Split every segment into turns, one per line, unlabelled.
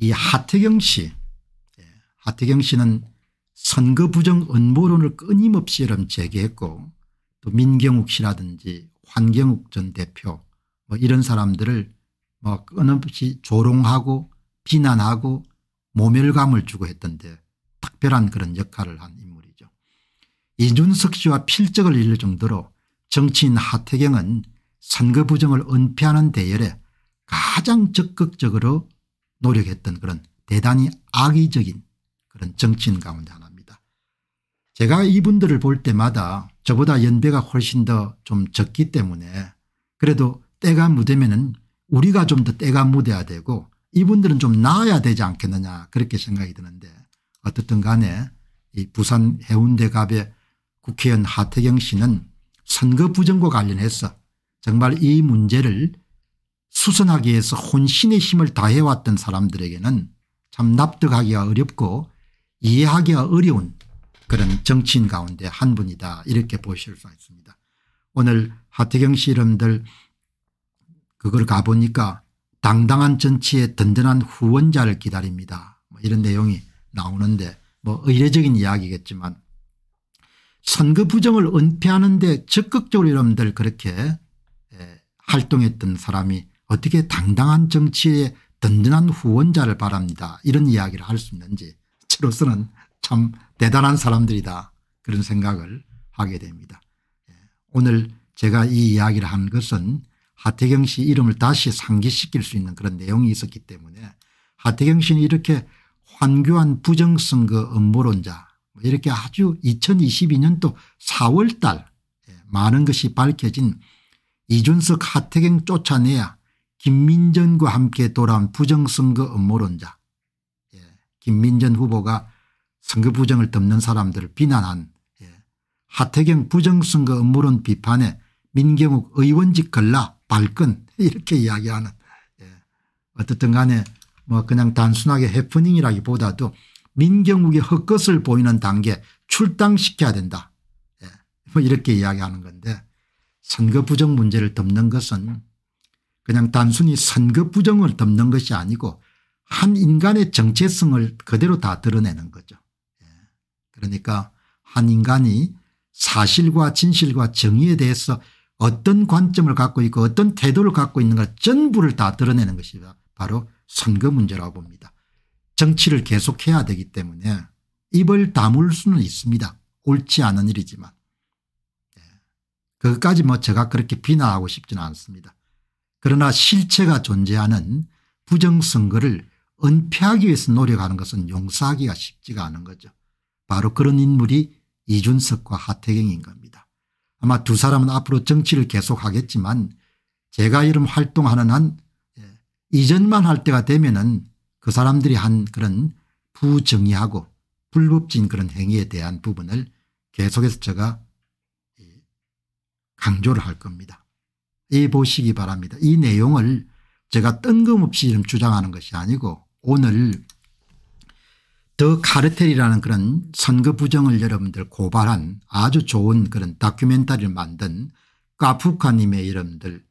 이 하태경 씨 예, 하태경 씨는 선거 부정 음모론을 끊임없이 이런 제기했고 또 민경욱 씨라든지 환경욱 전 대표 뭐 이런 사람들을 뭐 끊임없이 조롱하고 비난하고 모멸감을 주고 했던데 특별한 그런 역할을 한 인물이죠. 이준석 씨와 필적을 잃을 정도로 정치인 하태경은 선거 부정을 은폐하는 대열에 가장 적극적으로 노력했던 그런 대단히 악의적인 그런 정치인 가운데 하나입니다. 제가 이분들을 볼 때마다 저보다 연배가 훨씬 더 좀 적기 때문에 그래도 때가 무대면은 우리가 좀 더 때가 무대야 되고 이분들은 좀 나아야 되지 않겠느냐 그렇게 생각이 드는데 어떻든 간에 이 부산 해운대갑의 국회의원 하태경 씨는 선거 부정과 관련해서 정말 이 문제를 수선하기 위해서 혼신의 힘을 다해왔던 사람들에게는 참 납득하기가 어렵고 이해하기가 어려운 그런 정치인 가운데 한 분이다 이렇게 보실 수가 있습니다. 오늘 하태경 씨 이름들 그걸 가보니까 당당한 정치에 든든한 후원자를 기다립니다. 뭐 이런 내용이 나오는데 뭐 의례적인 이야기겠지만 선거 부정을 은폐하는 데 적극적으로 여러분들 그렇게 예, 활동했던 사람이 어떻게 당당한 정치에 든든한 후원자를 바랍니다. 이런 이야기를 할 수 있는지 저로서는 참 대단한 사람들이다 그런 생각을 하게 됩니다. 예, 오늘 제가 이 이야기를 한 것은 하태경 씨 이름을 다시 상기시킬 수 있는 그런 내용이 있었기 때문에 하태경 씨는 이렇게 환교한 부정선거 음모론자 뭐 이렇게 아주 2022년도 4월달 예, 많은 것이 밝혀진 이준석 하태경 쫓아내야 김민전과 함께 돌아온 부정선거 음모론자 예. 김민전 후보가 선거 부정을 덮는 사람들을 비난한 예. 하태경 부정선거 음모론 비판에 민경욱 의원직 걸라 발끈 이렇게 이야기하는 예. 어떻든 간에 뭐 그냥 단순하게 해프닝이라기보다도 민경욱의 헛것을 보이는 단계 출당시켜야 된다 예, 뭐 이렇게 이야기하는 건데 선거 부정 문제를 덮는 것은 그냥 단순히 선거 부정을 덮는 것이 아니고 한 인간의 정체성을 그대로 다 드러내는 거죠. 예. 그러니까 한 인간이 사실과 진실과 정의에 대해서 어떤 관점을 갖고 있고 어떤 태도를 갖고 있는가 전부를 다 드러내는 것이 바로 선거 문제라고 봅니다. 정치를 계속해야 되기 때문에 입을 다물 수는 있습니다. 옳지 않은 일이지만. 예. 그것까지 뭐 제가 그렇게 비난하고 싶지는 않습니다. 그러나 실체가 존재하는 부정선거를 은폐하기 위해서 노력하는 것은 용서하기가 쉽지가 않은 거죠. 바로 그런 인물이 이준석과 하태경인 겁니다. 아마 두 사람은 앞으로 정치를 계속하겠지만 제가 이름 활동하는 한 예, 이전만 할 때가 되면은 그 사람들이 한 그런 부정의하고 불법진 그런 행위에 대한 부분을 계속해서 제가 예, 강조를 할 겁니다. 해 보시기 바랍니다. 이 내용을 제가 뜬금없이 좀 주장하는 것이 아니고 오늘 더 카르텔이라는 그런 선거 부정을 여러분들 고발한 아주 좋은 그런 다큐멘터리를 만든 까프카님의 여러분들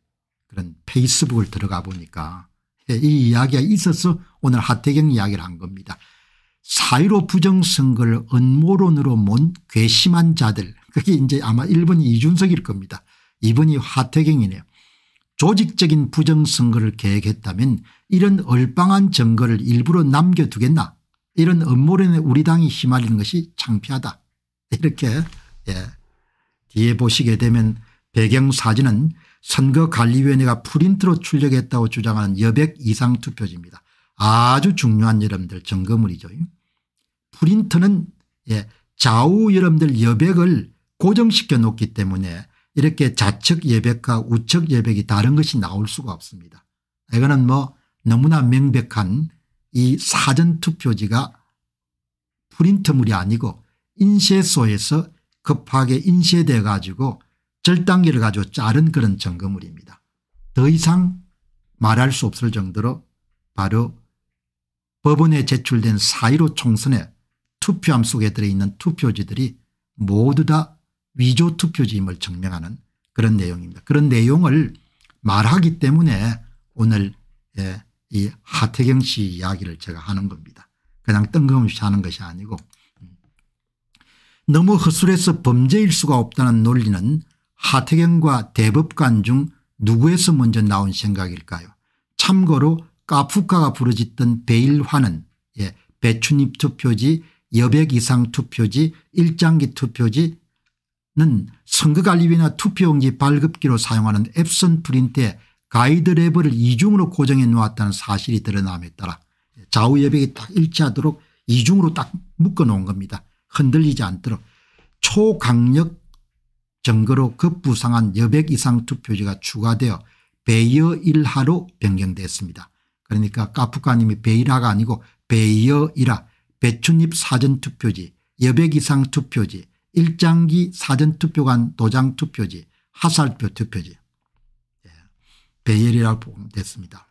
그런 페이스북을 들어가 보니까 이 이야기가 있어서 오늘 하태경 이야기를 한 겁니다. 사유로 부정선거를 음모론으로 몬 괘씸한 자들 그게 이제 아마 일본 이준석일 겁니다. 이분이 화태경이네요 조직적인 부정선거를 계획했다면 이런 얼빵한 증거를 일부러 남겨두겠나 이런 음모론에 우리 당이 휘말리는 것이 창피하다 이렇게 예. 뒤에 보시게 되면 배경사진은 선거관리위원회가 프린트로 출력했다고 주장하는 여백 이상 투표지입니다. 아주 중요한 여러분들 증거물이죠 프린트는 예, 좌우 여러분들 여백을 고정시켜 놓기 때문에 이렇게 좌측 예백과 우측 예백이 다른 것이 나올 수가 없습니다. 이거는 뭐 너무나 명백한 이 사전투표지가 프린트물이 아니고 인쇄소에서 급하게 인쇄돼 가지고 절단기를 가지고 자른 그런 점검물입니다. 더 이상 말할 수 없을 정도로 바로 법원에 제출된 4.15 총선에 투표함 속에 들어있는 투표지들이 모두 다 위조 투표지임을 증명하는 그런 내용입니다. 그런 내용을 말하기 때문에 오늘 예, 이 하태경 씨 이야기를 제가 하는 겁니다. 그냥 뜬금없이 하는 것이 아니고 너무 허술해서 범죄일 수가 없다는 논리는 하태경과 대법관 중 누구에서 먼저 나온 생각일까요 참고로 카프카가 부르짖던 베일화는 예, 배추잎 투표지 여백 이상 투표지 일장기 투표지 는 선거관리비나 투표용지 발급기로 사용하는 앱슨 프린트의 가이드 레버를 이중으로 고정해 놓았다는 사실이 드러남에 따라 좌우 여백이 딱 일치하도록 이중으로 딱 묶어 놓은 겁니다. 흔들리지 않도록 초강력 증거로 급부상한 여백 이상 투표지가 추가되어 베이어 1하로 변경됐습니다. 그러니까 까프카님이 베이라가 아니고 베이어 일하 배춧잎 사전투표지 여백 이상 투표지 일장기 사전투표관 도장투표지 화살표 투표지 예, 배열이라고 됐습니다.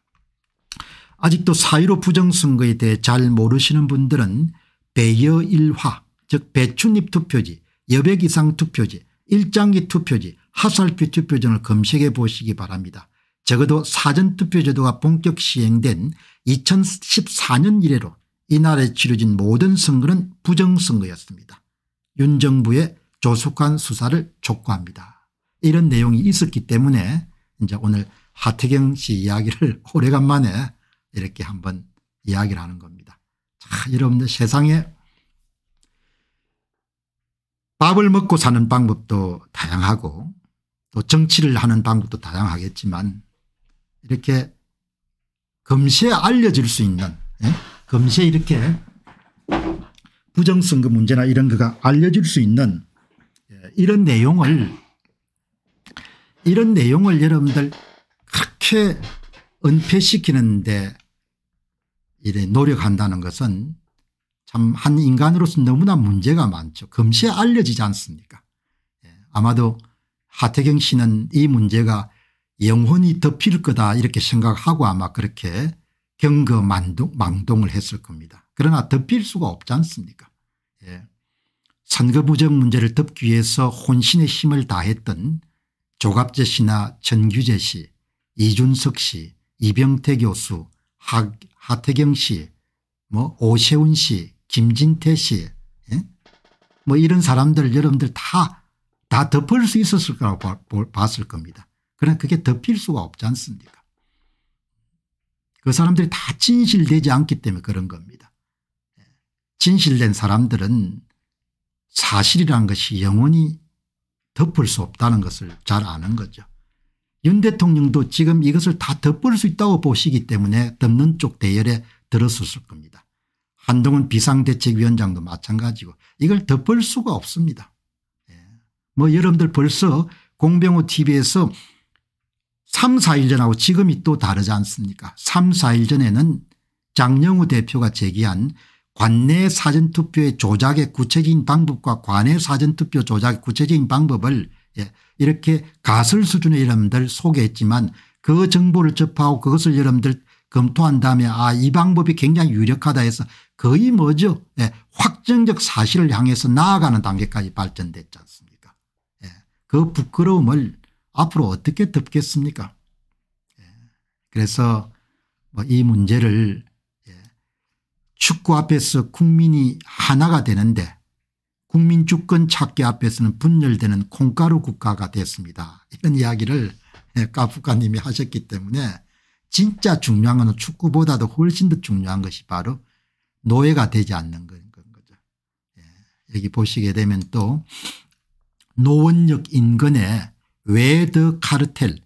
아직도 사1로 부정선거에 대해 잘 모르시는 분들은 배여일화 즉 배추잎 투표지 여백 이상 투표지 일장기 투표지 화살표 투표 등을 검색해 보시기 바랍니다. 적어도 사전투표 제도가 본격 시행된 2014년 이래로 이날에 치러진 모든 선거는 부정선거였습니다. 윤 정부의 조속한 수사를 촉구합니다. 이런 내용이 있었기 때문에 이제 오늘 하태경 씨 이야기를 오래간만에 이렇게 한번 이야기를 하는 겁니다. 자, 여러분들 세상에 밥을 먹고 사는 방법도 다양하고 또 정치를 하는 방법도 다양하겠지만 이렇게 금시에 알려질 수 있는 예? 금시에 이렇게 부정선거 문제나 이런 거가 알려질 수 있는 예, 이런 내용을 이런 내용을 여러분들 그렇게 은폐시키는데 이래 노력한다는 것은 참 한 인간으로서 너무나 문제가 많죠. 금시에 알려지지 않습니까 예, 아마도 하태경 씨는 이 문제가 영혼이 덮일 거다 이렇게 생각하고 아마 그렇게 경거망동을 했을 겁니다. 그러나 덮일 수가 없지 않습니까 예. 선거 부정 문제를 덮기 위해서 혼신의 힘을 다했던 조갑재 씨나 전규재 씨 이준석 씨 이병태 교수 하, 하태경 씨뭐 오세훈 씨 김진태 씨뭐 예? 뭐 이런 사람들 여러분들 다 다 덮을 수 있었을 거라고 봤을 겁니다. 그러나 그게 덮일 수가 없지 않습니까 그 사람들이 다 진실되지 않기 때문에 그런 겁니다. 진실된 사람들은 사실이란 것이 영원히 덮을 수 없다는 것을 잘 아는 거죠. 윤 대통령도 지금 이것을 다 덮을 수 있다고 보시기 때문에 덮는 쪽 대열에 들었었을 겁니다. 한동훈 비상대책위원장도 마찬가지고 이걸 덮을 수가 없습니다. 예. 뭐 여러분들 벌써 공병호 tv에서 3, 4일 전하고 지금이 또 다르지 않습니까 3, 4일 전에는 장영우 대표가 제기한 관내 사전투표의 조작의 구체적인 방법과 관내 사전투표 조작의 구체적인 방법을 예, 이렇게 가설 수준의 여러분들 소개했지만 그 정보를 접하고 그것을 여러분들 검토한 다음에 아이 방법이 굉장히 유력하다 해서 거의 뭐죠 예, 확정적 사실을 향해서 나아가는 단계까지 발전됐지 않습니까 예, 그 부끄러움을 앞으로 어떻게 덮겠습니까 예. 그래서 뭐 이 문제를 예, 축구 앞에서 국민이 하나가 되는데 국민 주권 찾기 앞에서는 분열되는 콩가루 국가가 됐습니다. 이런 이야기를 까프카님이 예, 하셨기 때문에 진짜 중요한 것 축구보다도 훨씬 더 중요한 것이 바로 노예가 되지 않는 거죠. 여기 보시게 되면 또 노원역 인근에 웨드 카르텔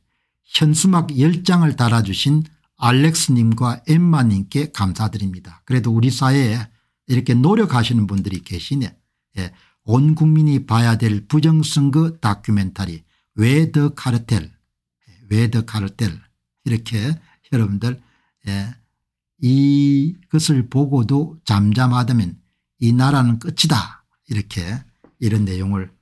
현수막 10장을 달아주신 알렉스님과 엠마님께 감사드립니다. 그래도 우리 사회에 이렇게 노력하시는 분들이 계시네. 예, 온 국민이 봐야 될 부정선거 다큐멘터리 웨드 카르텔 예, 웨드 카르텔 이렇게 여러분들 예, 이것을 보고도 잠잠하다면 이 나라는 끝이다 이렇게 이런 내용을